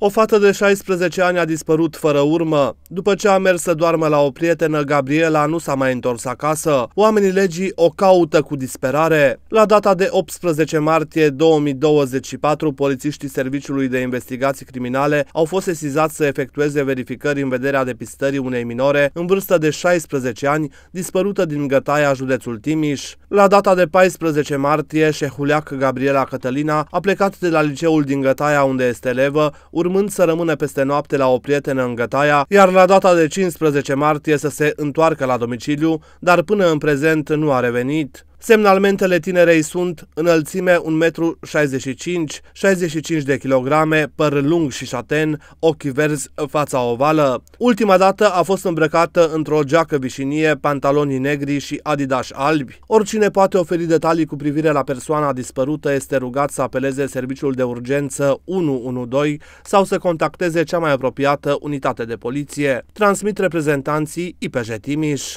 O fată de 16 ani a dispărut fără urmă. După ce a mers să doarmă la o prietenă, Gabriela nu s-a mai întors acasă. Oamenii legii o caută cu disperare. La data de 18 martie 2024, polițiștii Serviciului de Investigații Criminale au fost sesizați să efectueze verificări în vederea depistării unei minore în vârstă de 16 ani, dispărută din Gătaia, județul Timiș. La data de 14 martie, șehuleac Gabriela Cătălina a plecat de la liceul din Gătaia, unde este elevă, urmând să rămână peste noapte la o prietenă în Gătaia, iar la data de 15 martie să se întoarcă la domiciliu, dar până în prezent nu a revenit. Semnalmentele tinerei sunt înălțime 1,65 m, 65 de kg, păr lung și șaten, ochi verzi, fața ovală. Ultima dată a fost îmbrăcată într-o geacă vișinie, pantaloni negri și Adidas albi. Oricine poate oferi detalii cu privire la persoana dispărută este rugat să apeleze serviciul de urgență 112 sau să contacteze cea mai apropiată unitate de poliție. Transmit reprezentanții IPJ Timiș.